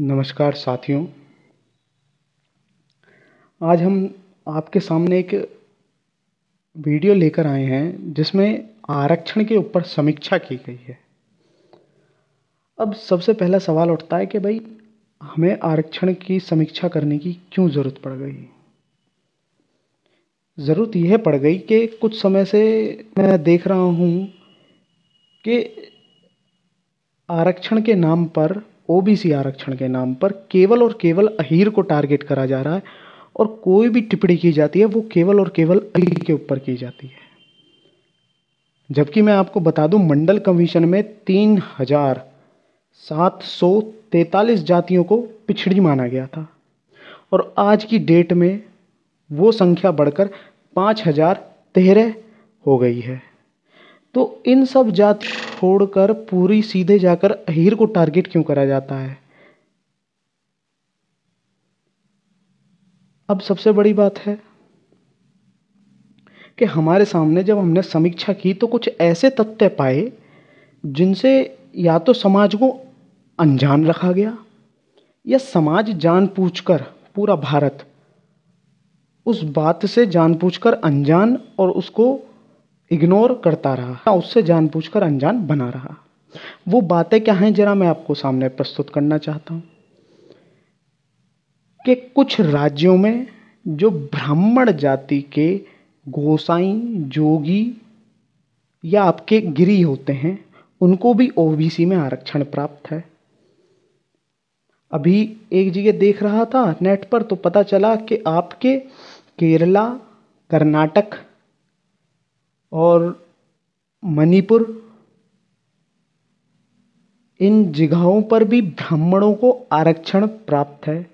नमस्कार साथियों आज हम आपके सामने एक वीडियो लेकर आए हैं जिसमें आरक्षण के ऊपर समीक्षा की गई है अब सबसे पहला सवाल उठता है कि भाई हमें आरक्षण की समीक्षा करने की क्यों ज़रूरत पड़ गई ज़रूरत यह पड़ गई कि कुछ समय से मैं देख रहा हूँ कि आरक्षण के नाम पर ओबीसी आरक्षण के नाम पर केवल और केवल अहीर को टारगेट करा जा रहा है और कोई भी टिप्पणी की जाती है वो केवल और केवल अहीर के ऊपर की जाती है जबकि मैं आपको बता दूं मंडल कमीशन में तीन हजार सात सौ तैतालीस जातियों को पिछड़ी माना गया था और आज की डेट में वो संख्या बढ़कर पाँच हजार तेरह हो गई है तो इन सब जात छोड़कर पूरी सीधे जाकर अहीर को टारगेट क्यों करा जाता है अब सबसे बड़ी बात है कि हमारे सामने जब हमने समीक्षा की तो कुछ ऐसे तथ्य पाए जिनसे या तो समाज को अनजान रखा गया या समाज जानबूझकर पूरा भारत उस बात से जानबूझकर अनजान और उसको इग्नोर करता रहा उससे जानबूझकर अनजान बना रहा वो बातें क्या हैं जरा मैं आपको सामने प्रस्तुत करना चाहता हूं कि कुछ राज्यों में जो ब्राह्मण जाति के गोसाई जोगी या आपके गिरी होते हैं उनको भी ओबीसी में आरक्षण प्राप्त है अभी एक जगह देख रहा था नेट पर तो पता चला कि आपके केरला कर्नाटक और मणिपुर इन जगहों पर भी ब्राह्मणों को आरक्षण प्राप्त है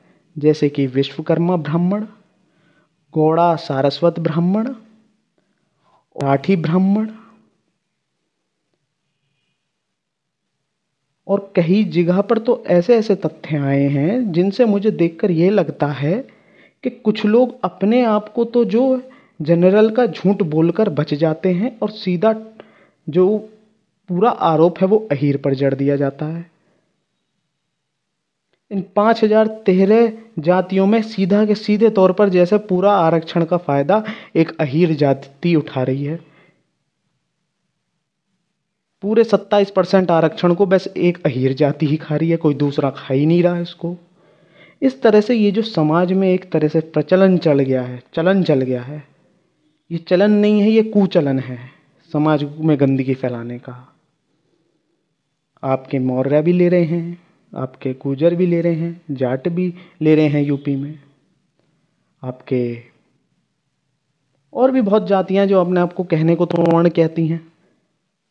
जैसे कि विश्वकर्मा ब्राह्मण गौड़ा सारस्वत ब्राह्मण राठी ब्राह्मण और कई जगह पर तो ऐसे ऐसे तथ्य आए हैं जिनसे मुझे देखकर ये लगता है कि कुछ लोग अपने आप को तो जो जनरल का झूठ बोलकर बच जाते हैं और सीधा जो पूरा आरोप है वो अहीर पर जड़ दिया जाता है इन पाँच हजार तेरह जातियों में सीधा के सीधे तौर पर जैसे पूरा आरक्षण का फायदा एक अहीर जाति उठा रही है पूरे सत्ताईस परसेंट आरक्षण को बस एक अहीर जाति ही खा रही है कोई दूसरा खा ही नहीं रहा इसको इस तरह से ये जो समाज में एक तरह से प्रचलन चल गया है चलन चल गया है ये चलन नहीं है ये कुचलन है समाज में गंदगी फैलाने का आपके मौर्य भी ले रहे हैं आपके गुजर भी ले रहे हैं जाट भी ले रहे हैं यूपी में आपके और भी बहुत जातियां जो अपने आप को कहने को तो वर्ण कहती हैं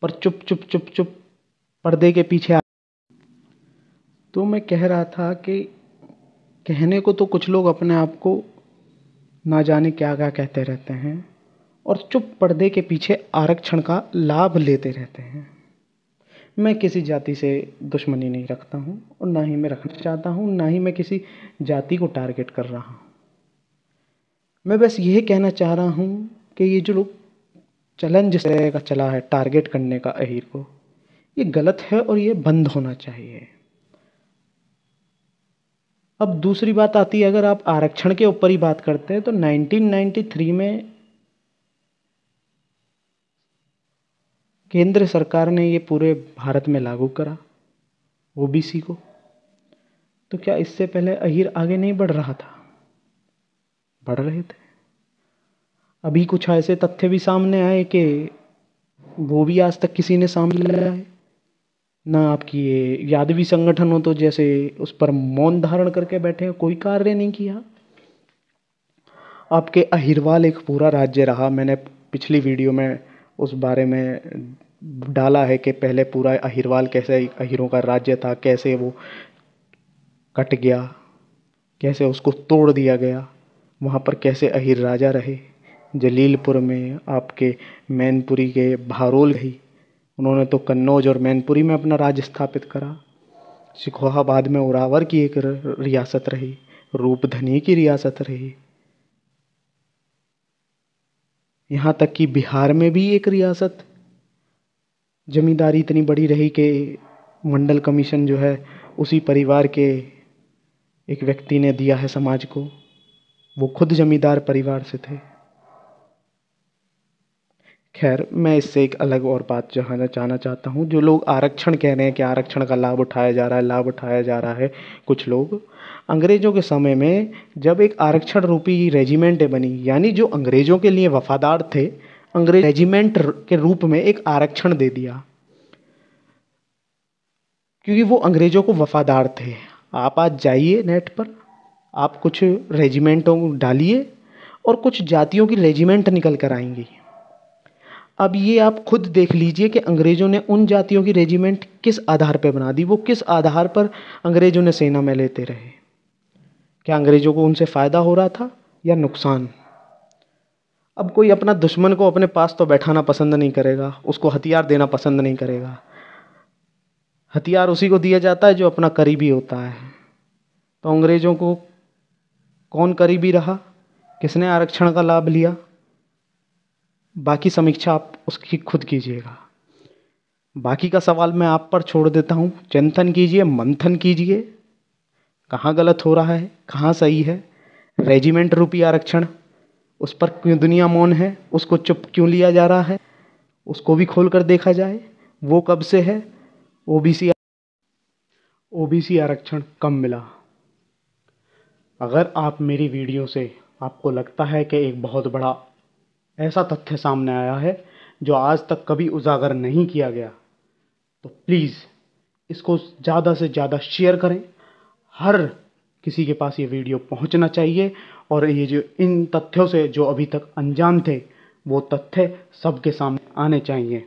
पर चुप चुप चुप चुप पर्दे के पीछे आ तो मैं कह रहा था कि कहने को तो कुछ लोग अपने आप को ना जाने क्या क्या कहते रहते हैं और चुप पर्दे के पीछे आरक्षण का लाभ लेते रहते हैं मैं किसी जाति से दुश्मनी नहीं रखता हूँ और ना ही मैं रखना चाहता हूँ ना ही मैं किसी जाति को टारगेट कर रहा हूँ मैं बस यह कहना चाह रहा हूँ कि ये जो लोग चलन जिस तरह का चला है टारगेट करने का अहिर को ये गलत है और ये बंद होना चाहिए अब दूसरी बात आती है अगर आप आरक्षण के ऊपर ही बात करते हैं तो 1993 में केंद्र सरकार ने ये पूरे भारत में लागू करा ओ बी सी को तो क्या इससे पहले अहीर आगे नहीं बढ़ रहा था बढ़ रहे थे अभी कुछ ऐसे तथ्य भी सामने आए कि वो भी आज तक किसी ने सामने लाया है ना आपकी ये यादवी संगठन हो तो जैसे उस पर मौन धारण करके बैठे हैं कोई कार्य नहीं किया आपके अहिरवाल एक पूरा राज्य रहा मैंने पिछली वीडियो में उस बारे में डाला है कि पहले पूरा अहिरवाल कैसे अहिरों का राज्य था कैसे वो कट गया कैसे उसको तोड़ दिया गया वहाँ पर कैसे अहिर राजा रहे जलीलपुर में आपके मैनपुरी के भारोल गई उन्होंने तो कन्नौज और मैनपुरी में अपना राज्य स्थापित करा शिकोहाबाद में उरावर की एक रियासत रही रूपधनी की रियासत रही यहाँ तक कि बिहार में भी एक रियासत ज़मींदारी इतनी बड़ी रही कि मंडल कमीशन जो है उसी परिवार के एक व्यक्ति ने दिया है समाज को वो खुद जमींदार परिवार से थे खैर मैं इससे एक अलग और बात जहाना चाहना चाहता हूँ जो लोग आरक्षण कह रहे हैं कि आरक्षण का लाभ उठाया जा रहा है लाभ उठाया जा रहा है कुछ लोग अंग्रेज़ों के समय में जब एक आरक्षण रूपी रेजिमेंट बनी यानी जो अंग्रेज़ों के लिए वफ़ादार थे अंग्रेज रेजिमेंट के रूप में एक आरक्षण दे दिया क्योंकि वो अंग्रेज़ों को वफादार थे आप आज जाइए नेट पर आप कुछ रेजिमेंटों डालिए और कुछ जातियों की रेजिमेंट निकल कर आएंगी अब ये आप खुद देख लीजिए कि अंग्रेज़ों ने उन जातियों की रेजिमेंट किस आधार पर बना दी वो किस आधार पर अंग्रेज़ों ने सेना में लेते रहे क्या अंग्रेज़ों को उनसे फ़ायदा हो रहा था या नुकसान अब कोई अपना दुश्मन को अपने पास तो बैठाना पसंद नहीं करेगा उसको हथियार देना पसंद नहीं करेगा हथियार उसी को दिया जाता है जो अपना करीबी होता है तो अंग्रेज़ों को कौन करीबी रहा किसने आरक्षण का लाभ लिया बाकी समीक्षा आप उसकी खुद कीजिएगा बाकी का सवाल मैं आप पर छोड़ देता हूँ चिंतन कीजिए मंथन कीजिए कहाँ गलत हो रहा है कहाँ सही है रेजिमेंट रूपी आरक्षण उस पर क्यों दुनिया मौन है उसको चुप क्यों लिया जा रहा है उसको भी खोल कर देखा जाए वो कब से है ओबीसी ओबीसी आरक्षण कम मिला अगर आप मेरी वीडियो से आपको लगता है कि एक बहुत बड़ा ऐसा तथ्य सामने आया है जो आज तक कभी उजागर नहीं किया गया तो प्लीज़ इसको ज़्यादा से ज़्यादा शेयर करें हर किसी के पास ये वीडियो पहुंचना चाहिए और ये जो इन तथ्यों से जो अभी तक अनजान थे वो तथ्य सबके सामने आने चाहिए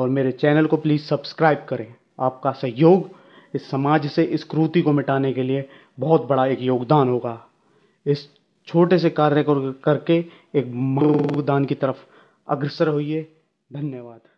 और मेरे चैनल को प्लीज़ सब्सक्राइब करें आपका सहयोग इस समाज से इस क्रूति को मिटाने के लिए बहुत बड़ा एक योगदान होगा इस छोटे से कार्य को करके एक योगदान की तरफ अग्रसर होइए धन्यवाद